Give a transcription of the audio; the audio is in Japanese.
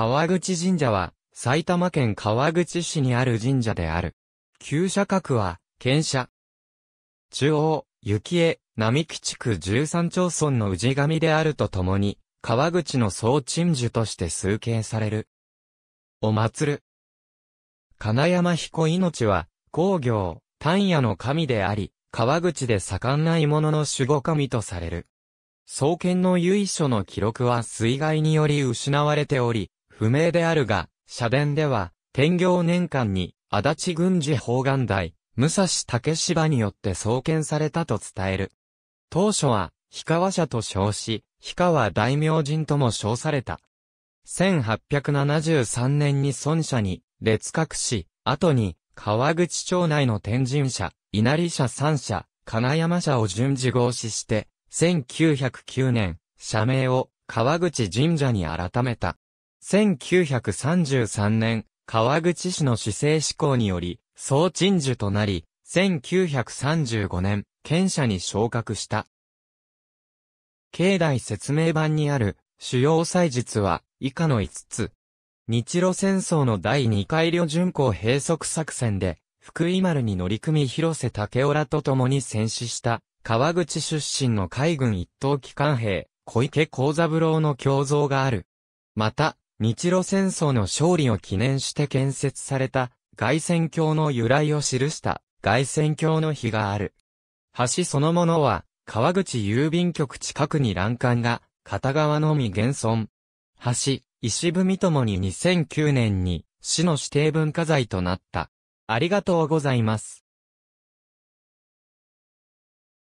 川口神社は、埼玉県川口市にある神社である。旧社格は、県社。中央、雪江、並木地区13町村の氏神であるとともに、川口の総鎮守として崇敬される。お祭る。金山彦命は、工業、丹野の神であり、川口で盛んないものの守護神とされる。創建の由緒の記録は水害により失われており、不明であるが、社殿では、天行年間に、足立軍事法丸台、武蔵竹芝によって創建されたと伝える。当初は、氷川社と称し、氷川大名人とも称された。1873年に孫社に、列閣し、後に、川口町内の天神社、稲荷社三社、金山社を順次合祀して、1909年、社名を川口神社に改めた。1933年、川口市の市政施行により、総鎮守となり、1935年、県社に昇格した。境内説明版にある主要祭日は以下の5つ。日露戦争の第2回旅順航。閉塞作戦で、福井丸に乗り組み広瀬竹雄らと共に戦死した、川口出身の海軍一等機関兵、小池幸三郎の胸像がある。また、日露戦争の勝利を記念して建設された、外線橋の由来を記した外線橋の碑がある。橋そのものは、川口郵便局近くに欄干が、片側のみ現存。橋、石踏ともに2009年に、市の指定文化財となった。ありがとうございます。